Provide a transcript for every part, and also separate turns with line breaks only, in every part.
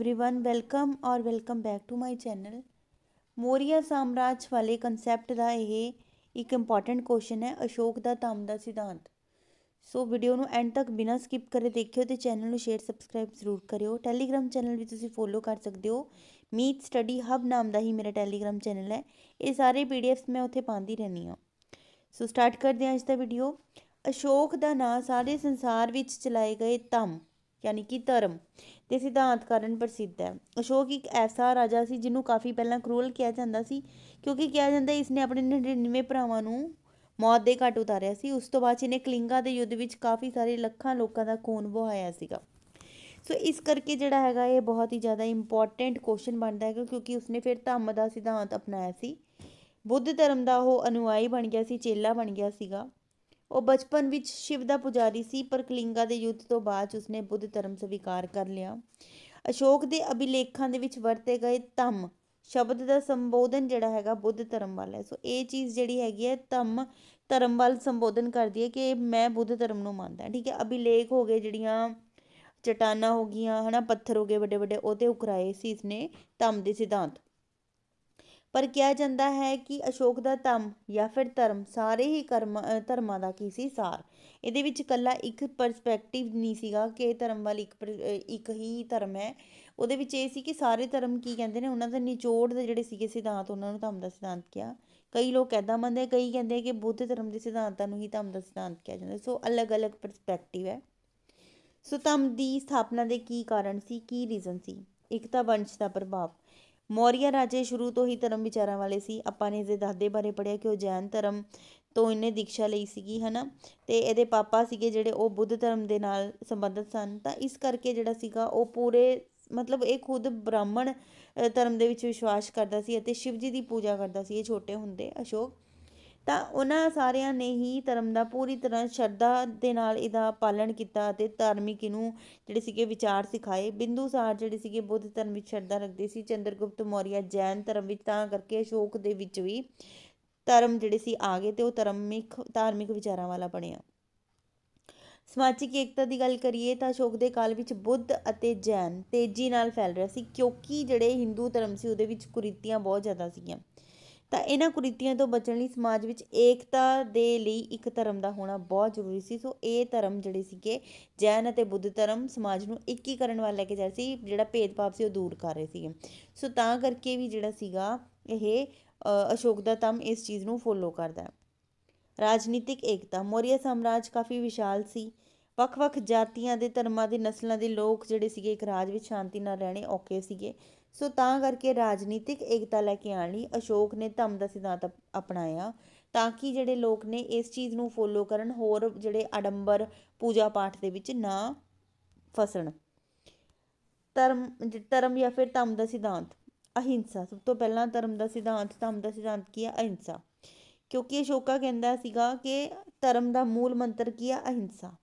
everyone welcome ਔਰ welcome back to my channel Maurya ਸਾਮਰਾਜ ਵਾਲੇ ਕਨਸੈਪਟ ਦਾ ਇਹ ਇੱਕ ਇੰਪੋਰਟੈਂਟ ਕੁਐਸਚਨ ਹੈ ਅਸ਼ੋਕ ਦਾ ਧੰਮ ਦਾ ਸਿਧਾਂਤ ਸੋ ਵੀਡੀਓ ਨੂੰ ਐਂਡ ਤੱਕ ਬਿਨਾਂ ਸਕਿਪ ਕਰੇ ਦੇਖਿਓ ਤੇ ਚੈਨਲ ਨੂੰ ਸ਼ੇਅਰ ਸਬਸਕ੍ਰਾਈਬ ਜ਼ਰੂਰ ਕਰਿਓ ਟੈਲੀਗ੍ਰam ਚੈਨਲ ਵੀ ਤੁਸੀਂ ਫੋਲੋ ਕਰ ਸਕਦੇ ਹੋ ਮੀਟ ਸਟੱਡੀ ਹਬ ਨਾਮ ਦਾ ਹੀ ਮੇਰਾ ਟੈਲੀਗ੍ਰam ਚੈਨਲ ਹੈ ਇਹ ਸਾਰੇ ਪੀਡੀਐਫਸ ਮੈਂ ਉੱਥੇ ਪਾਉਂਦੀ ਰਹਿੰਦੀ ਹਾਂ ਸੋ ਸਟਾਰਟ ਕਰਦੇ ਹਾਂ ਅੱਜ ਦਾ ਵੀਡੀਓ ਅਸ਼ੋਕ ਦਾ ਨਾਂ ਸਾਰੇ ਸੰਸਾਰ ਵਿੱਚ ਚਲਾਏ ਗਏ ਧੰਮ ਯਾਨੀ ਕਿ ਧਰਮ ਤੇ ਸਿਧਾਂਤ ਕਾਰਨ ਪ੍ਰਸਿੱਧ ਹੈ ਅਸ਼ੋਕ ਇੱਕ ਐਸਾ ਰਾਜਾ ਸੀ ਜਿਹਨੂੰ ਕਾਫੀ ਪਹਿਲਾਂ ਕ੍ਰੂਲ ਕਿਹਾ ਜਾਂਦਾ ਸੀ ਕਿਉਂਕਿ ਕਿਹਾ ਜਾਂਦਾ ਇਸ ਨੇ ਆਪਣੇ 99 ਭਰਾਵਾਂ ਨੂੰ ਮੌਤ ਦੇ ਘਾਟ ਉਤਾਰਿਆ ਸੀ ਉਸ ਤੋਂ ਬਾਅਦ ਇਹਨੇ ਕਲਿੰਗਾ ਦੇ ਯੁੱਧ ਵਿੱਚ ਕਾਫੀ ਸਾਰੇ ਲੱਖਾਂ ਲੋਕਾਂ ਦਾ ਖੂਨ ਵਹਾਇਆ ਸੀਗਾ ਸੋ ਇਸ ਕਰਕੇ ਜਿਹੜਾ ਹੈਗਾ ਇਹ ਬਹੁਤ ਹੀ ਜ਼ਿਆਦਾ ਇੰਪੋਰਟੈਂਟ ਕੁਐਸਚਨ ਬਣਦਾ ਹੈ ਕਿਉਂਕਿ ਉਸਨੇ ਫਿਰ ਧੰਮ ਦਾ ਸਿਧਾਂਤ ਅਪਣਾਇਆ ਸੀ ਬੁੱਧ ਧਰਮ ਦਾ ਉਹ ਅਨੁਯਾਈ ਬਣ ਗਿਆ ਸੀ ਚੇਲਾ ਬਣ ਗਿਆ ਸੀਗਾ ਉਹ ਬਚਪਨ ਵਿੱਚ ਸ਼ਿਵ ਦਾ ਪੁਜਾਰੀ ਸੀ ਪਰ ਕਲਿੰਗਾ ਦੇ ਯੁੱਧ ਤੋਂ ਬਾਅਦ ਉਸਨੇ ਬੁੱਧ ਧਰਮ ਸਵੀਕਾਰ ਕਰ ਲਿਆ ਅਸ਼ੋਕ ਦੇ ਅਭਿਲੇਖਾਂ ਦੇ ਵਿੱਚ ਵਰਤੇ ਗਏ ਧੰਮ ਸ਼ਬਦ ਦਾ ਸੰਬੋਧਨ ਜਿਹੜਾ ਹੈਗਾ ਬੁੱਧ ਧਰਮ ਵਾਲਾ ਹੈ ਸੋ ਇਹ ਚੀਜ਼ ਜਿਹੜੀ ਹੈਗੀ ਹੈ ਧੰਮ ਧਰਮ ਵੱਲ ਸੰਬੋਧਨ ਕਰਦੀ ਹੈ ਕਿ ਮੈਂ ਬੁੱਧ ਧਰਮ ਨੂੰ ਮੰਨਦਾ ਠੀਕ ਹੈ ਅਭਿਲੇਖ ਹੋ ਗਏ ਜਿਹੜੀਆਂ ਚਟਾਨਾਂ ਹੋ ਗਈਆਂ ਹਨਾ ਪੱਥਰ ਹੋ ਗਏ ਵੱਡੇ ਵੱਡੇ ਉਹਤੇ ਉਕਰਾਏ ਸੀ ਇਸਨੇ ਧੰਮ ਦੇ ਸਿਧਾਂਤ ਪਰ ਕਿਹਾ ਜਾਂਦਾ ਹੈ ਕਿ ਅਸ਼ੋਕ ਦਾ ਧੰਮ ਜਾਂ ਫਿਰ ਧਰਮ ਸਾਰੇ ਹੀ ਕਰਮ ਧਰਮਾਂ ਦਾ ਕੀ ਸੀ ਸਾਰ ਇਹਦੇ ਵਿੱਚ ਇਕੱਲਾ ਇੱਕ ਪਰਸਪੈਕਟਿਵ ਨਹੀਂ ਸੀਗਾ ਕਿ ਧਰਮ ਵਾਲੀ ਇੱਕ ਇੱਕ ਹੀ ਧਰਮ ਹੈ ਉਹਦੇ ਵਿੱਚ ਇਹ ਸੀ ਕਿ ਸਾਰੇ ਧਰਮ ਕੀ ਕਹਿੰਦੇ ਨੇ ਉਹਨਾਂ ਦਾ ਨਿਚੋੜ ਦੇ ਜਿਹੜੇ ਸੀਗੇ ਸਿਧਾਂਤ ਉਹਨਾਂ ਨੂੰ ਧੰਮ ਦਾ ਸਿਧਾਂਤ ਕਿਹਾ ਕਈ ਲੋਕ ਐਦਾ ਮੰਨਦੇ ਕਈ ਕਹਿੰਦੇ ਕਿ ਬੁੱਧ ਧਰਮ ਦੇ ਸਿਧਾਂਤਾਂ ਨੂੰ ਹੀ ਧੰਮ ਦਾ ਸਿਧਾਂਤ ਕਿਹਾ ਜਾਂਦਾ ਸੋ ਅਲੱਗ-ਅਲੱਗ ਪਰਸਪੈਕਟਿਵ ਹੈ ਸੋ ਧੰਮ ਦੀ ਸਥਾਪਨਾ ਦੇ ਕੀ ਕਾਰਨ ਸੀ ਕੀ ਰੀਜ਼ਨ ਸੀ ਇੱਕ ਤਾਂ ਵੰਸ਼ ਦਾ ਪ੍ਰਭਾਵ ਮੌਰੀਆ ਰਾਜੇ ਸ਼ੁਰੂ ਤੋਂ ਹੀ ਧਰਮ ਵਿਚਾਰਾਂ ਵਾਲੇ ਸੀ ਆਪਾਂ ਨੇ ਇਹਦੇ ਦਾਦੇ ਬਾਰੇ ਪੜਿਆ ਕਿ ਉਹ ਜੈਨ ਧਰਮ ਤੋਂ ਇਹਨੇ ਦੀਕਸ਼ਾ ਲਈ ਸੀਗੀ ਹਨਾ ਤੇ ਇਹਦੇ ਪਾਪਾ ਸੀਗੇ ਜਿਹੜੇ ਉਹ ਬੁੱਧ ਧਰਮ ਦੇ ਨਾਲ ਸੰਬੰਧਿਤ ਸਨ ਤਾਂ ਇਸ ਕਰਕੇ ਜਿਹੜਾ ਸੀਗਾ ਉਹ ਪੂਰੇ ਮਤਲਬ ਇਹ ਖੁਦ ਬ੍ਰਾਹਮਣ ਧਰਮ ਦੇ ਵਿੱਚ ਵਿਸ਼ਵਾਸ ਕਰਦਾ ਸੀ ਅਤੇ ਸ਼ਿਵ ਜੀ ਦੀ ਪੂਜਾ ਕਰਦਾ ਸੀ ਇਹ ਛੋਟੇ ਹੁੰਦੇ ਅਸ਼ੋਕ ਤਾਂ ਉਹਨਾਂ ਸਾਰਿਆਂ ਨੇ ਹੀ ਧਰਮ ਦਾ ਪੂਰੀ ਤਰ੍ਹਾਂ ਸ਼ਰਧਾ ਦੇ ਨਾਲ ਇਹਦਾ ਪਾਲਣ ਕੀਤਾ ਅਤੇ ਧਾਰਮਿਕ ਇਹਨੂੰ ਜਿਹੜੇ ਸੀਗੇ ਵਿਚਾਰ ਸਿਖਾਏ ਬਿੰਦੂਸਾਰ ਜਿਹੜੇ ਸੀਗੇ ਬੁੱਧ ਧਰਮ ਵਿੱਚ ਸ਼ਰਧਾ ਰੱਖਦੇ ਸੀ ਚੰਦਰਗੁਪਤ ਮੌਰੀਆ ਜੈਨ ਧਰਮ ਵਿੱਚ ਤਾਂ ਕਰਕੇ ਅਸ਼ੋਕ ਦੇ ਵਿੱਚ ਵੀ ਧਰਮ ਜਿਹੜੇ ਸੀ ਆ ਗਏ ਤੇ ਉਹ ਧਰਮਿਕ ਧਾਰਮਿਕ ਵਿਚਾਰਾਂ ਵਾਲਾ ਬਣਿਆ ਸਮਾਜਿਕ ਏਕਤਾ ਦੀ ਗੱਲ ਕਰੀਏ ਤਾਂ ਅਸ਼ੋਕ ਦੇ ਕਾਲ ਵਿੱਚ ਬੁੱਧ ਅਤੇ ਜੈਨ ਤੇਜ਼ੀ ਨਾਲ ਫੈਲ ਰਿਹਾ ਸੀ ਕਿਉਂਕਿ ਜਿਹੜੇ ਹਿੰਦੂ ਧਰਮ ਸੀ ਉਹਦੇ ਵਿੱਚ ਕੁਰੀਤੀਆਂ ਬਹੁਤ ਜ਼ਿਆਦਾ ਸੀਗੀਆਂ ਤਾਂ ਇਹਨਾਂ ਕੁਰੀਤੀਆਂ ਤੋਂ ਬਚਣ ਲਈ ਸਮਾਜ ਵਿੱਚ ਏਕਤਾ ਦੇ ਲਈ ਇੱਕ ਧਰਮ ਦਾ ਹੋਣਾ ਬਹੁਤ ਜ਼ਰੂਰੀ ਸੀ ਸੋ ਇਹ ਧਰਮ ਜਿਹੜੇ ਸੀਗੇ ਜੈਨ ਅਤੇ ਬੁੱਧ ਧਰਮ ਸਮਾਜ ਨੂੰ ਇੱਕੀਕਰਨ ਕਰਨ ਲੈ ਕੇ ਜਾ ਰਹੇ ਸੀ ਜਿਹੜਾ ਭੇਦਭਾਵ ਸੀ ਉਹ ਦੂਰ ਕਰ ਰਹੇ ਸੀਗੇ ਸੋ ਤਾਂ ਕਰਕੇ ਵੀ ਜਿਹੜਾ ਸੀਗਾ ਇਹ ਅਸ਼ੋਕ ਦਾ ਤਮ ਇਸ ਚੀਜ਼ ਨੂੰ ਫੋਲੋ ਕਰਦਾ ਹੈ ਰਾਜਨੀਤਿਕ ਏਕਤਾ ਮੌਰੀਆ ਸਾਮਰਾਜ ਕਾਫੀ ਵਿਸ਼ਾਲ ਸੀ ਵੱਖ-ਵੱਖ ਜਾਤੀਆਂ ਦੇ ਧਰਮਾਂ ਦੇ ਨਸਲਾਂ ਦੇ ਲੋਕ ਜਿਹੜੇ ਸੀਗੇ ਇੱਕ ਰਾਜ ਵਿੱਚ ਸ਼ਾਂਤੀ ਨਾਲ ਰਹਿਣੇ ਔਕੇ ਸੀਗੇ ਸੋ ਤਾਂ ਕਰਕੇ ਰਾਜਨੀਤਿਕ ਏਕਤਾ ਲੈ ਕੇ ਆਣੀ ਲਈ ਅਸ਼ੋਕ ਨੇ ਧੰਮ ਦਾ ਸਿਧਾਂਤ ਅਪਣਾਇਆ ਤਾਂ ਕਿ ਜਿਹੜੇ ਲੋਕ ਨੇ ਇਸ ਚੀਜ਼ ਨੂੰ ਫੋਲੋ ਕਰਨ ਹੋਰ ਜਿਹੜੇ ਅਡੰਬਰ ਪੂਜਾ ਪਾਠ ਦੇ ਵਿੱਚ ਨਾ ਫਸਣ ਧਰਮ ਧਰਮ ਜਾਂ ਫਿਰ ਧੰਮ ਦਾ ਸਿਧਾਂਤ ਅਹਿੰਸਾ ਸਭ ਤੋਂ ਪਹਿਲਾਂ ਧਰਮ ਦਾ ਸਿਧਾਂਤ ਧੰਮ ਦਾ ਸਿਧਾਂਤ ਕੀ ਹੈ ਅਹਿੰਸਾ ਕਿਉਂਕਿ ਅਸ਼ੋਕਾ ਕਹਿੰਦਾ ਸੀਗਾ ਕਿ ਧਰਮ ਦਾ ਮੂਲ ਮੰਤਰ ਕੀ ਹੈ ਅਹਿੰਸਾ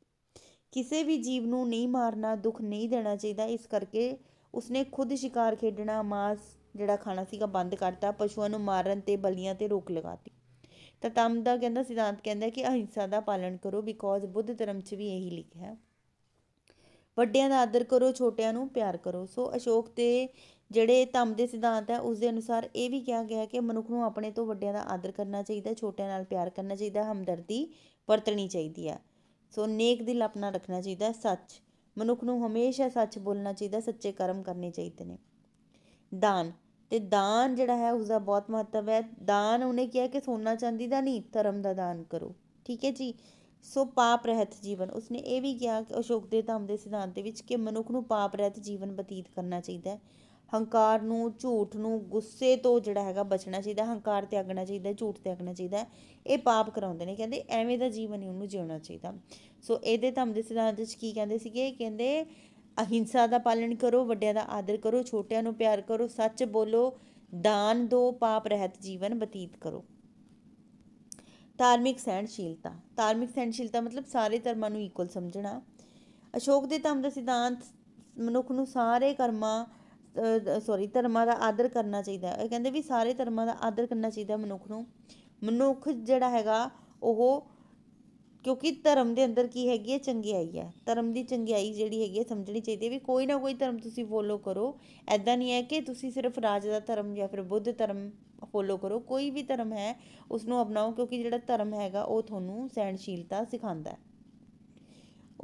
ਕਿਸੇ ਵੀ ਜੀਵ ਨੂੰ ਨਹੀਂ ਮਾਰਨਾ ਦੁੱਖ ਨਹੀਂ ਦੇਣਾ ਚਾਹੀਦਾ ਇਸ ਕਰਕੇ ਉਸਨੇ ਖੁਦ ਸ਼ਿਕਾਰ ਖੇਡਣਾ ਮਾਸ ਜਿਹੜਾ ਖਾਣਾ ਸੀਗਾ ਬੰਦ ਕਰਤਾ ਪਸ਼ੂਆਂ ਨੂੰ ਮਾਰਨ ਤੇ ਬਲੀਆਂ ਤੇ ਰੋਕ ਲਗਾਤੀ ਤਾਂ ਤਮ ਦਾ ਕਹਿੰਦਾ ਸਿਧਾਂਤ ਕਹਿੰਦਾ ਕਿ ਅਹਿੰਸਾ ਦਾ ਪਾਲਣ ਕਰੋ ਬਿਕੋਜ਼ ਬੁੱਧ ਧਰਮ 'ਚ ਵੀ ਇਹੀ ਲਿਖਿਆ ਹੈ ਵੱਡਿਆਂ ਦਾ ਆਦਰ ਕਰੋ ਛੋਟਿਆਂ ਨੂੰ ਪਿਆਰ ਕਰੋ ਸੋ ਅਸ਼ੋਕ ਤੇ ਜਿਹੜੇ ਤਮ ਦੇ ਸਿਧਾਂਤ ਹੈ ਉਸ ਦੇ ਅਨੁਸਾਰ ਇਹ ਵੀ ਕਿਹਾ ਗਿਆ ਹੈ ਕਿ ਮਨੁੱਖ ਨੂੰ ਆਪਣੇ ਤੋਂ ਵੱਡਿਆਂ ਦਾ ਆਦਰ ਕਰਨਾ ਚਾਹੀਦਾ ਛੋਟਿਆਂ ਨਾਲ ਪਿਆਰ ਕਰਨਾ ਚਾਹੀਦਾ ਹਮਦਰਦੀ ਵਰਤਣੀ ਚਾਹੀਦੀ ਹੈ ਸੋ ਨੇਕ ਦਿਲ ਆਪਣਾ ਰੱਖਣਾ ਚਾਹੀਦਾ ਸੱਚ ਮਨੁੱਖ ਨੂੰ ਹਮੇਸ਼ਾ ਸੱਚ ਬੋਲਣਾ ਚਾਹੀਦਾ ਸੱਚੇ ਕਰਮ ਕਰਨੇ ਚਾਹੀਦੇ ਨੇ ਦਾਨ ਤੇ ਦਾਨ ਜਿਹੜਾ ਹੈ ਉਸ ਦਾ ਬਹੁਤ ਮਹੱਤਵ ਹੈ ਦਾਨ ਉਹਨੇ ਕਿਹਾ ਕਿ ਸੋਨਾ ਚਾਂਦੀ ਦਾ ਨਹੀਂ ਧਰਮ ਦਾ ਦਾਨ ਕਰੋ ਠੀਕ ਹੈ ਜੀ ਸੋ ਪਾਪ ਰਹਿਤ ਜੀਵਨ ਉਸਨੇ ਇਹ ਵੀ ਕਿਹਾ ਕਿ ਅਸ਼ੋਕ ਦੇ ਧੰਮ ਦੇ ਸਿਧਾਂਤ ਦੇ ਵਿੱਚ ਕਿ ਮਨੁੱਖ ਨੂੰ ਪਾਪ ਰਹਿਤ ਜੀਵਨ ਬਤੀਤ ਕਰਨਾ ਚਾਹੀਦਾ ਹੈ ਹੰਕਾਰ ਨੂੰ ਝੂਠ ਨੂੰ ਗੁੱਸੇ ਤੋਂ ਜਿਹੜਾ ਹੈਗਾ ਬਚਣਾ ਚਾਹੀਦਾ ਹੰਕਾਰ ਤਿਆਗਣਾ ਚਾਹੀਦਾ ਝੂਠ ਤਿਆਗਣਾ ਚਾਹੀਦਾ ਇਹ ਪਾਪ ਕਰਾਉਂਦੇ ਨੇ ਕਹਿੰਦੇ ਐਵੇਂ ਦਾ ਜੀਵਨ ਹੀ ਉਹਨੂੰ ਜਿਉਣਾ ਚਾਹੀਦਾ ਸੋ ਇਹਦੇ ਧੰਮ ਦੇ ਸਿਧਾਂਤ ਵਿੱਚ ਕੀ ਕਹਿੰਦੇ ਸੀਗੇ ਕਹਿੰਦੇ ਅਹਿੰਸਾ ਦਾ ਪਾਲਣ ਕਰੋ ਵੱਡਿਆਂ ਦਾ ਆਦਰ ਕਰੋ ਛੋਟਿਆਂ ਨੂੰ ਪਿਆਰ ਕਰੋ ਸੱਚ ਬੋਲੋ ਦਾਨ ਦੋ ਪਾਪ ਰਹਿਤ ਜੀਵਨ ਬਤੀਤ ਕਰੋ ਧਾਰਮਿਕ ਸਹਿਣਸ਼ੀਲਤਾ ਧਾਰਮਿਕ ਸਹਿਣਸ਼ੀਲਤਾ ਮਤਲਬ ਸਾਰੇ ਧਰਮਾਂ ਨੂੰ ਇਕੁਅਲ ਸਮਝਣਾ ਅਸ਼ੋਕ ਦੇ ਧੰਮ ਦੇ ਸਿਧਾਂਤ ਮਨੁੱਖ ਨੂੰ ਸਾਰੇ ਕਰਮਾਂ ਸੌਰੀ ਧਰਮਾਂ ਦਾ ਆਦਰ ਕਰਨਾ ਚਾਹੀਦਾ ਹੈ ਇਹ ਕਹਿੰਦੇ ਵੀ ਸਾਰੇ ਧਰਮਾਂ ਦਾ ਆਦਰ ਕਰਨਾ ਚਾਹੀਦਾ ਮਨੁੱਖ ਨੂੰ ਮਨੁੱਖ ਜਿਹੜਾ ਹੈਗਾ ਉਹ ਕਿਉਂਕਿ ਧਰਮ ਦੇ ਅੰਦਰ ਕੀ ਹੈਗੀ ਹੈ ਚੰਗਿਆਈ ਹੈ ਧਰਮ ਦੀ ਚੰਗਿਆਈ ਜਿਹੜੀ ਹੈਗੀ ਹੈ ਸਮਝਣੀ ਚਾਹੀਦੀ ਹੈ ਵੀ ਕੋਈ ਨਾ ਕੋਈ ਧਰਮ ਤੁਸੀਂ ਫੋਲੋ ਕਰੋ ਐਦਾਂ ਨਹੀਂ ਹੈ ਕਿ ਤੁਸੀਂ ਸਿਰਫ ਰਾਜ ਦਾ ਧਰਮ ਜਾਂ ਫਿਰ ਬੁੱਧ ਧਰਮ ਫੋਲੋ ਕਰੋ ਕੋਈ ਵੀ ਧਰਮ ਹੈ ਉਸ ਨੂੰ ਅਪਣਾਓ ਕਿਉਂਕਿ ਜਿਹੜਾ ਧਰਮ ਹੈਗਾ ਉਹ ਤੁਹਾਨੂੰ ਸਹਿਣਸ਼ੀਲਤਾ ਸਿਖਾਉਂਦਾ ਹੈ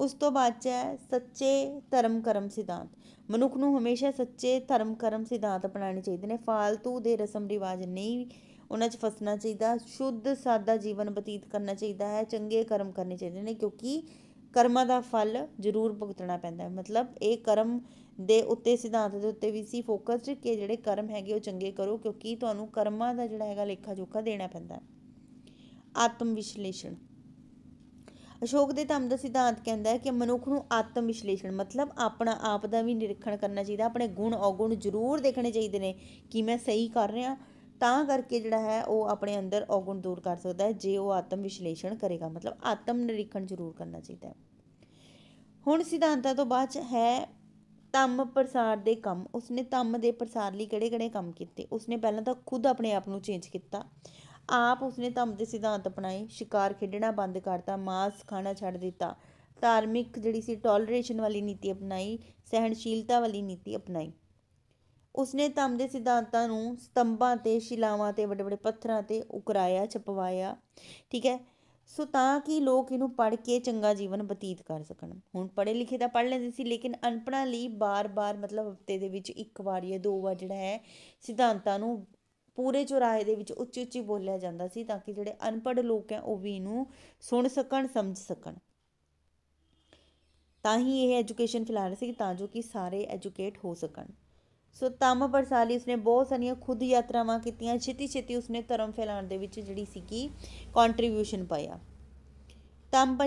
ਉਸ ਤੋਂ ਬਾਅਦ ਚ ਹੈ ਸੱਚੇ ਧਰਮ ਕਰਮ ਸਿਧਾਂਤ ਮਨੁੱਖ ਨੂੰ ਹਮੇਸ਼ਾ ਸੱਚੇ ਧਰਮ ਕਰਮ ਸਿਧਾਂਤ ਅਪਣਾਉਣੇ ਚਾਹੀਦੇ ਨੇ ਫਾਲਤੂ ਦੇ ਰਸਮ ਰਿਵਾਜ ਨਹੀਂ ਉਹਨਾਂ 'ਚ ਫਸਣਾ ਚਾਹੀਦਾ ਸ਼ੁੱਧ ਸਾਦਾ ਜੀਵਨ ਬਤੀਤ ਕਰਨਾ ਚਾਹੀਦਾ ਹੈ ਚੰਗੇ ਕਰਮ ਕਰਨੇ ਚਾਹੀਦੇ ਨੇ ਕਿਉਂਕਿ ਕਰਮਾਂ ਦਾ ਫਲ ਜ਼ਰੂਰ ਭੁਗਤਣਾ ਪੈਂਦਾ ਹੈ ਮਤਲਬ ਇਹ ਕਰਮ ਦੇ ਉੱਤੇ ਸਿਧਾਂਤ ਦੇ ਉੱਤੇ ਵੀ ਸੀ ਫੋਕਸ ਕਿ ਜਿਹੜੇ ਕਰਮ ਹੈਗੇ ਉਹ ਚੰਗੇ ਕਰੋ ਕਿਉਂਕਿ ਤੁਹਾਨੂੰ ਕਰਮਾਂ ਦਾ ਜਿਹੜਾ ਹੈਗਾ ਲੇਖਾ ਜੋਖਾ ਦੇਣਾ ਪੈਂਦਾ ਹੈ ਆਤਮ ਵਿਸ਼ਲੇਸ਼ਣ ਅਸ਼ੋਕ ਦੇ ਧੰਮ ਦਾ ਸਿਧਾਂਤ ਕਹਿੰਦਾ ਹੈ ਕਿ ਮਨੁੱਖ ਨੂੰ ਆਤਮ ਵਿਸ਼ਲੇਸ਼ਣ ਮਤਲਬ ਆਪਣਾ ਆਪ ਦਾ ਵੀ ਨਿਰੀਖਣ ਕਰਨਾ ਚਾਹੀਦਾ ਆਪਣੇ ਗੁਣ ਔਗੁਣ ਜ਼ਰੂਰ ਦੇਖਣੇ ਚਾਹੀਦੇ ਨੇ ਕਿ ਮੈਂ ਸਹੀ ਕਰ ਰਿਹਾ ਤਾਂ ਕਰਕੇ ਜਿਹੜਾ ਹੈ ਉਹ ਆਪਣੇ ਅੰਦਰ ਔਗੁਣ ਦੂਰ ਕਰ ਸਕਦਾ ਹੈ ਜੇ ਉਹ ਆਤਮ ਵਿਸ਼ਲੇਸ਼ਣ ਕਰੇਗਾ ਮਤਲਬ ਆਤਮ ਨਿਰੀਖਣ ਜ਼ਰੂਰ ਕਰਨਾ ਚਾਹੀਦਾ ਹੈ ਹੁਣ ਸਿਧਾਂਤਾਂ ਤੋਂ ਬਾਅਦ ਹੈ ਧੰਮ ਪ੍ਰਸਾਰ ਦੇ ਕੰਮ ਉਸਨੇ ਧੰਮ ਦੇ ਪ੍ਰਸਾਰ ਲਈ ਕਿਹੜੇ-ਕਿਹੜੇ ਕੰਮ ਕੀਤੇ ਉਸਨੇ ਪਹਿਲਾਂ ਤਾਂ ਖੁਦ ਆਪਣੇ ਆਪ ਨੂੰ ਚੇਂਜ ਕੀਤਾ ਆਪ ਉਸਨੇ ਧੰਮ ਦੇ ਸਿਧਾਂਤ ਅਪਣਾਏ ਸ਼ਿਕਾਰ ਖੇਡਣਾ ਬੰਦ ਕਰਤਾ ਮਾਸ ਖਾਣਾ ਛੱਡ ਦਿੱਤਾ ਧਾਰਮਿਕ ਜਿਹੜੀ ਸੀ ਟੋਲਰੇਸ਼ਨ ਵਾਲੀ ਨੀਤੀ ਅਪਣਾਈ ਸਹਿਣਸ਼ੀਲਤਾ ਵਾਲੀ ਨੀਤੀ ਅਪਣਾਈ ਉਸਨੇ ਧੰਮ ਦੇ ਸਿਧਾਂਤਾਂ ਨੂੰ ਸਤੰਭਾਂ ਤੇ ਸ਼ਿਲਾਵਾਂ ਤੇ ਵੱਡੇ ਵੱਡੇ ਪੱਥਰਾਂ ਤੇ ਉਕਰਾਇਆ ਛਪਵਾਇਆ ਠੀਕ ਹੈ ਸੋ ਤਾਂ ਕਿ ਲੋਕ ਇਹਨੂੰ ਪੜ੍ਹ ਕੇ ਚੰਗਾ ਜੀਵਨ ਬਤੀਤ ਕਰ ਸਕਣ ਹੁਣ ਪੜ੍ਹੇ ਲਿਖੇ ਤਾਂ ਪੜ੍ਹ ਲੈਂਦੇ ਸੀ ਲੇਕਿਨ ਅਨਪੜ੍ਹਾਂ ਲਈ ਬਾਰ-ਬਾਰ ਮਤਲਬ ਹਫਤੇ ਦੇ ਵਿੱਚ ਇੱਕ ਵਾਰ ਜਾਂ ਦੋ ਵਾਰ ਜਿਹੜਾ ਹੈ ਸਿਧਾਂਤਾਂ ਨੂੰ ਪੂਰੇ ਚੁਰਾਹੇ ਦੇ ਵਿੱਚ ਉੱਚੀ ਉੱਚੀ ਬੋਲਿਆ ਜਾਂਦਾ ਸੀ ਤਾਂ ਕਿ ਜਿਹੜੇ ਅਨਪੜ੍ਹ ਲੋਕ ਹੈ ਉਹ ਵੀ ਇਹਨੂੰ ਸੁਣ ਸਕਣ ਸਮਝ ਸਕਣ ਤਾਂ ਹੀ ਇਹ ਐਜੂਕੇਸ਼ਨ ਰਹੇ ਸੀ ਤਾਂ ਜੋ ਕਿ ਸਾਰੇ ਐਜੂਕੇਟ ਹੋ ਸਕਣ ਸੋ ਤਮ ਪਰਸਾਲੀ ਉਸਨੇ ਬਹੁਤ ਸਾਰੀਆਂ ਖੁਦ ਯਾਤਰਾਵਾਂ ਕੀਤੀਆਂ ਛੇਤੀ ਛੇਤੀ ਉਸਨੇ ਧਰਮ ਫੈਲਾਉਣ ਦੇ ਵਿੱਚ ਜਿਹੜੀ ਸੀ ਕਿ ਕੰਟਰੀਬਿਊਸ਼ਨ ਪਾਇਆ ਤਮ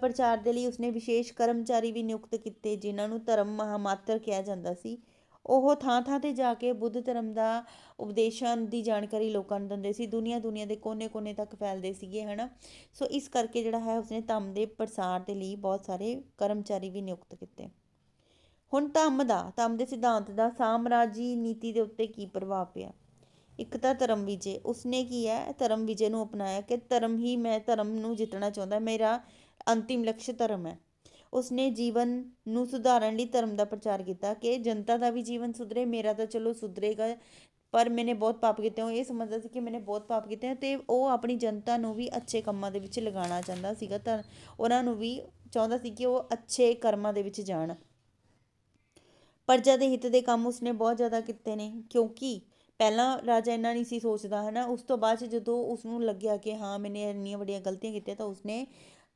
ਪ੍ਰਚਾਰ ਦੇ ਲਈ ਉਸਨੇ ਵਿਸ਼ੇਸ਼ ਕਰਮਚਾਰੀ ਵੀ ਨਿਯੁਕਤ ਕੀਤੇ ਜਿਨ੍ਹਾਂ ਨੂੰ ਧਰਮ ਮਹਾਮਾਤਰ ਕਿਹਾ ਜਾਂਦਾ ਸੀ ਉਹ ਥਾਂ ਥਾਂ ਤੇ ਜਾ ਕੇ ਬੁੱਧ ਧਰਮ ਦਾ ਉਪਦੇਸ਼ਾਂ ਦੀ ਜਾਣਕਾਰੀ ਲੋਕਾਂ ਨੂੰ ਦਿੰਦੇ ਸੀ ਦੁਨੀਆ ਦੁਨੀਆ ਦੇ ਕੋਨੇ-ਕੋਨੇ ਤੱਕ ਫੈਲਦੇ ਸੀਗੇ ਹਨਾ ਸੋ ਇਸ ਕਰਕੇ ਜਿਹੜਾ ਹੈ ਉਸਨੇ ਧੰਮ ਦੇ ਪ੍ਰਸਾਰ ਦੇ ਲਈ ਬਹੁਤ ਸਾਰੇ ਕਰਮਚਾਰੀ ਵੀ ਨਿਯੁਕਤ ਕੀਤੇ ਹੁਣ ਧੰਮ ਦਾ ਧੰਮ ਦੇ ਸਿਧਾਂਤ ਦਾ ਸਾਮਰਾਜੀ ਨੀਤੀ ਦੇ ਉੱਤੇ ਕੀ ਪ੍ਰਭਾਵ ਪਿਆ ਇੱਕ ਤਾਂ ਧਰਮ ਵਿਜੇ ਉਸਨੇ ਕੀ ਹੈ ਧਰਮ ਵਿਜੇ ਨੂੰ ਅਪਣਾਇਆ ਕਿ ਧਰਮ ਹੀ ਮੈਂ ਧਰਮ ਨੂੰ ਜਿੱਤਣਾ ਚਾਹੁੰਦਾ ਮੇਰਾ ਅੰਤਿਮ ਲਕਸ਼ ਧਰਮ ਹੈ ਉਸਨੇ ਜੀਵਨ ਨੂੰ ਸੁਧਾਰਨ ਲਈ ਧਰਮ ਦਾ ਪ੍ਰਚਾਰ ਕੀਤਾ ਕਿ ਜਨਤਾ ਦਾ ਵੀ ਜੀਵਨ ਸੁਧਰੇ ਮੇਰਾ ਤਾਂ ਚਲੋ ਸੁਧਰੇਗਾ ਪਰ ਮੈਨੇ ਬਹੁਤ ਪਾਪ ਕੀਤੇ ਹੋ ਇਹ ਸਮਝਦਾ ਸੀ ਕਿ ਮੈਨੇ ਬਹੁਤ ਪਾਪ ਕੀਤੇ ਹੋ ਤੇ ਉਹ ਆਪਣੀ ਜਨਤਾ ਨੂੰ ਵੀ ਅੱਛੇ ਕੰਮਾਂ ਦੇ ਵਿੱਚ ਲਗਾਉਣਾ ਚਾਹੁੰਦਾ ਸੀਗਾ ਤਾਂ ਉਹਨਾਂ ਨੂੰ ਵੀ ਚਾਹੁੰਦਾ ਸੀ ਕਿ ਉਹ ਅੱਛੇ ਕਰਮਾਂ ਦੇ ਵਿੱਚ ਜਾਣ ਪਰਜਾ ਦੇ ਹਿੱਤ ਦੇ ਕੰਮ ਉਸਨੇ ਬਹੁਤ ਜ਼ਿਆਦਾ ਕੀਤੇ ਨੇ ਕਿਉਂਕਿ ਪਹਿਲਾਂ ਰਾਜਾ ਇੰਨਾ ਨਹੀਂ ਸੀ ਸੋਚਦਾ ਹਨਾ ਉਸ ਤੋਂ ਬਾਅਦ ਜਦੋਂ ਉਸ ਨੂੰ ਲੱਗਿਆ ਕਿ ਹਾਂ ਮੈਨੇ ਇੰਨੀਆਂ ਵੱਡੀਆਂ ਗਲਤੀਆਂ ਕੀਤੀਆਂ ਤਾਂ ਉਸਨੇ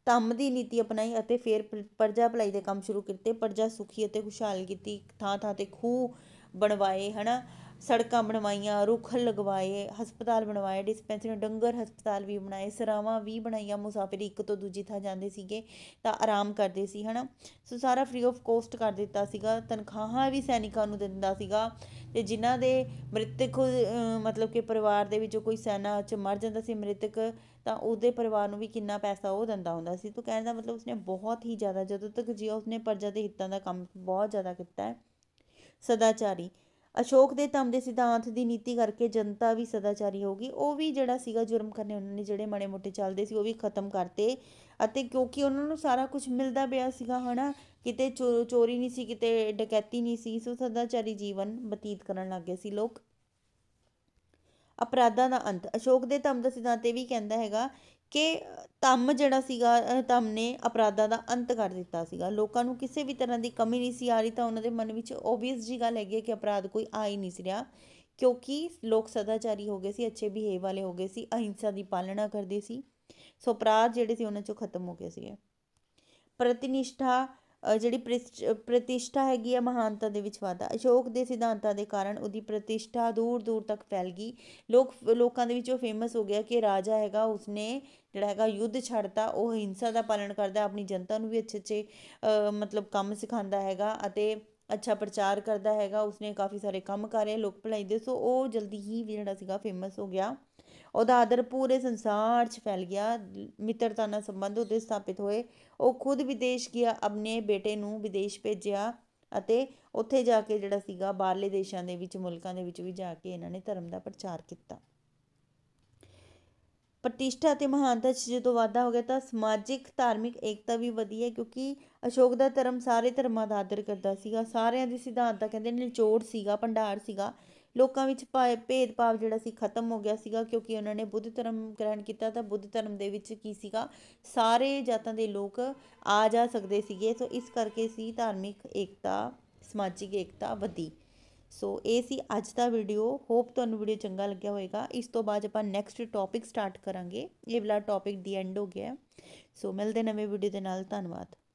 ਧੰਮ ਦੀ ਨੀਤੀ ਅਪਣਾਈ ਅਤੇ ਫਿਰ ਪਰਜਾ ਭਲਾਈ ਦੇ ਕੰਮ ਸ਼ੁਰੂ ਕੀਤੇ ਪਰਜਾ ਸੁਖੀ ਅਤੇ ਖੁਸ਼ਹਾਲ ਕੀਤੀ ਥਾਂ ਥਾਂ 'ਤੇ ਖੂਹ ਬਣਵਾਏ ਹਨਾ ਸੜਕਾਂ ਬਣਵਾਈਆਂ ਰੁੱਖ ਲਗਵਾਏ ਹਸਪਤਾਲ ਬਣਵਾਏ ਡਿਸਪੈਂਸਰੀ ਡੰਗਰ ਹਸਪਤਾਲ ਵੀ ਬਣਾਏ ਸਰਾਵਾਂ ਵੀ ਬਣਾਈਆਂ ਮੁਸਾਫਿਰ ਇੱਕ ਤੋਂ ਦੂਜੀ ਥਾਂ ਜਾਂਦੇ ਸੀਗੇ ਤਾਂ ਆਰਾਮ ਕਰਦੇ ਸੀ ਹਨਾ ਸੋ ਸਾਰਾ ਫ੍ਰੀ ਆਫ ਕੋਸਟ ਕਰ ਦਿੱਤਾ ਸੀਗਾ ਤਨਖਾਹਾਂ ਵੀ ਸੈਨਿਕਾਂ ਨੂੰ ਦਿੰਦਾ ਸੀਗਾ ਤੇ ਜਿਨ੍ਹਾਂ ਦੇ ਮ੍ਰਿਤਕ ਮਤਲਬ ਕਿ ਪਰਿਵਾਰ ਦੇ ਵਿੱਚੋਂ ਕੋਈ ਸੈਨਾ ਚ ਮਰ ਜਾਂਦਾ ਸੀ ਮ੍ਰਿਤਕ ਤਾਂ ਉਹਦੇ ਪਰਿਵਾਰ ਨੂੰ ਵੀ ਕਿੰਨਾ ਪੈਸਾ ਉਹ ਦਿੰਦਾ ਹੁੰਦਾ ਸੀ ਤੋ ਕਹਿਣ ਦਾ ਮਤਲਬ ਉਸਨੇ ਬਹੁਤ ਹੀ ਜ਼ਿਆਦਾ ਜਦੋਂ ਤੱਕ ਜਿਉ ਉਸਨੇ ਪਰਜਾ ਦੇ ਹਿੱਤਾਂ ਦਾ ਕੰਮ ਬਹੁਤ ਜ਼ਿਆਦਾ ਕੀਤਾ ਹੈ ਸਦਾਚਾਰੀ ਅਸ਼ੋਕ ਦੇ ਧੰਮ ਦੇ ਸਿਧਾਂਤ ਦੀ ਨੀਤੀ ਕਰਕੇ ਜਨਤਾ ਵੀ ਸਦਾਚਾਰੀ ਹੋ ਗਈ ਉਹ ਵੀ ਜਿਹੜਾ ਸੀਗਾ ਜੁਰਮ ਕਰਨੇ ਉਹਨਾਂ ਨੇ ਜਿਹੜੇ ਮਾੜੇ ਮੋਟੇ ਚੱਲਦੇ ਸੀ ਉਹ ਵੀ ਖਤਮ ਕਰਤੇ ਅਤੇ ਕਿਉਂਕਿ ਉਹਨਾਂ ਨੂੰ ਸਾਰਾ ਕੁਝ ਮਿਲਦਾ ਪਿਆ ਸੀਗਾ ਹਨਾ ਕਿਤੇ ਚੋਰੀ ਨਹੀਂ ਸੀ ਕਿਤੇ ਡਕੈਤੀ ਨਹੀਂ ਸੀ ਸੋ ਸਦਾਚਾਰੀ ਜੀਵਨ ਬਤੀਤ ਕਰਨ ਲੱਗੇ ਸੀ ਲੋਕ ਅਪਰਾਧਾਂ ਦਾ ਅੰਤ ਅਸ਼ੋਕ ਦੇ ਧੰਮ ਦਾ ਸਿਧਾਂਤ ਇਹ ਵੀ ਕਹਿੰਦਾ ਹੈਗਾ ਕਿ ਧੰਮ ਜਿਹੜਾ ਸੀਗਾ ਧੰਮ ਨੇ ਅਪਰਾਧਾਂ ਦਾ ਅੰਤ ਕਰ ਦਿੱਤਾ ਸੀਗਾ ਲੋਕਾਂ ਨੂੰ ਕਿਸੇ ਵੀ ਤਰ੍ਹਾਂ ਦੀ ਕਮੀ ਨਹੀਂ ਸੀ ਆ ਰਹੀ ਤਾਂ ਉਹਨਾਂ ਦੇ ਮਨ ਵਿੱਚ ਓਬਵੀਅਸ ਜੀ ਗੱਲ ਹੈਗੀ ਕਿ ਅਪਰਾਧ ਕੋਈ ਆ ਹੀ ਨਹੀਂ ਸੀ ਰਿਹਾ ਕਿਉਂਕਿ ਲੋਕ ਸਦਾਚਾਰੀ ਹੋ ਗਏ ਸੀ ਅੱਛੇ ਬਿਹੇਵ ਵਾਲੇ ਹੋ ਗਏ ਸੀ ਅਹਿੰਸਾ ਦੀ ਪਾਲਣਾ ਕਰਦੇ ਸੀ ਸੋ ਅਪਰਾਧ ਜਿਹੜੇ ਸੀ ਉਹਨਾਂ ਚੋਂ ਖਤਮ ਹੋ ਗਏ ਸੀਗੇ ਪ੍ਰਤੀਨਿਸ਼ਠਾ ਜਿਹੜੀ ਪ੍ਰਤੀਸ਼ਠਾ ਹੈਗੀ ਆ ਮਹਾਨਤਾ ਦੇ ਵਿੱਚ ਵਾਧਾ ਅਸ਼ੋਕ ਦੇ ਸਿਧਾਂਤਾਂ ਦੇ ਕਾਰਨ ਉਹਦੀ ਪ੍ਰਤੀਸ਼ਠਾ ਦੂਰ ਦੂਰ ਤੱਕ ਫੈਲ ਗਈ ਲੋਕ ਲੋਕਾਂ ਦੇ ਵਿੱਚ ਉਹ ਫੇਮਸ ਹੋ ਗਿਆ ਕਿ ਰਾਜਾ ਹੈਗਾ ਉਸਨੇ ਜਿਹੜਾ ਹੈਗਾ ਯੁੱਧ ਛੱਡਤਾ ਉਹ ਹਿੰਸਾ ਦਾ ਪਾਲਣ ਕਰਦਾ ਆਪਣੀ ਜਨਤਾ ਨੂੰ ਵੀ ਅੱਛੇ ਅੱਛੇ ਮਤਲਬ ਕੰਮ ਸਿਖਾਉਂਦਾ ਹੈਗਾ ਅਤੇ ਅੱਛਾ ਪ੍ਰਚਾਰ ਕਰਦਾ ਹੈਗਾ ਉਸਨੇ ਕਾਫੀ ਸਾਰੇ ਕੰਮ ਕਰੇ ਲੋਕ ਭਲਾਈ ਦੇ ਸੋ ਉਹ ਜਲਦੀ ਹੀ ਜਿਹੜਾ ਸੀਗਾ ਫੇਮਸ ਹੋ ਗਿਆ ਉਹਦਾ ਆਦਰ ਪੂਰੇ ਸੰਸਾਰ 'ਚ ਫੈਲ ਗਿਆ ਮਿੱਤਰਤਾ ਨਾਲ ਸੰਬੰਧ ਉਹਦੇ ਸਥਾਪਿਤ ਹੋਏ ਉਹ ਖੁਦ ਵਿਦੇਸ਼ ਗਿਆ ਆਪਣੇ ਬੇਟੇ ਨੂੰ ਵਿਦੇਸ਼ ਭੇਜਿਆ ਅਤੇ ਉੱਥੇ ਜਾ ਕੇ ਜਿਹੜਾ ਸੀਗਾ ਬਾਹਰਲੇ ਦੇਸ਼ਾਂ ਦੇ ਵਿੱਚ ਮੁਲਕਾਂ ਦੇ ਵਿੱਚ ਵੀ ਜਾ ਕੇ ਇਹਨਾਂ ਨੇ ਧਰਮ ਦਾ ਪ੍ਰਚਾਰ ਕੀਤਾ ਪ੍ਰਤਿਸ਼ਠਾ ਤੇ ਮਹਾਨਤਾ 'ਚ ਜਦੋਂ ਵਾਧਾ ਹੋ ਗਿਆ ਤਾਂ ਸਮਾਜਿਕ ਧਾਰਮਿਕ ਏਕਤਾ ਵੀ ਵਧੀ ਹੈ ਕਿਉਂਕਿ ਅਸ਼ੋਕ ਦਾ ਧਰਮ ਸਾਰੇ ਧਰਮਾਂ ਦਾ ਆਦਰ ਕਰਦਾ ਸੀਗਾ ਸਾਰਿਆਂ ਦੇ ਸਿਧਾਂਤ ਦਾ ਕਹਿੰਦੇ ਨਿਚੋੜ ਸੀਗਾ ਭੰਡਾਰ ਸੀਗਾ ਲੋਕਾਂ ਵਿੱਚ ਭੇਦਭਾਵ ਜਿਹੜਾ ਸੀ ਖਤਮ ਹੋ ਗਿਆ ਸੀਗਾ ਕਿਉਂਕਿ ਉਹਨਾਂ ਨੇ ਬੁੱਧ ਧਰਮ ਗ੍ਰਹਿਣ ਕੀਤਾ ਤਾਂ ਬੁੱਧ ਧਰਮ ਦੇ ਵਿੱਚ ਕੀ ਸੀਗਾ ਸਾਰੇ ਜਾਤਾਂ ਦੇ ਲੋਕ ਆ ਜਾ ਸਕਦੇ ਸੀਗੇ ਸੋ ਇਸ ਕਰਕੇ ਸੀ ਧਾਰਮਿਕ ਏਕਤਾ ਸਮਾਜਿਕ ਏਕਤਾ ਵਧੀ ਸੋ ਇਹ ਸੀ ਅੱਜ ਦਾ ਵੀਡੀਓ ਹੋਪ ਤੁਹਾਨੂੰ ਵੀਡੀਓ ਚੰਗਾ ਲੱਗਿਆ ਹੋਵੇਗਾ ਇਸ ਤੋਂ ਬਾਅਦ ਆਪਾਂ ਨੈਕਸਟ ਟੌਪਿਕ ਸਟਾਰਟ ਕਰਾਂਗੇ ਇਹ ਵਾਲਾ ਟੌਪਿਕ ਦੀ ਐਂਡ ਹੋ ਗਿਆ ਸੋ ਮਿਲਦੇ ਨਵੇਂ ਵੀਡੀਓ ਦੇ ਨਾਲ ਧੰਨਵਾਦ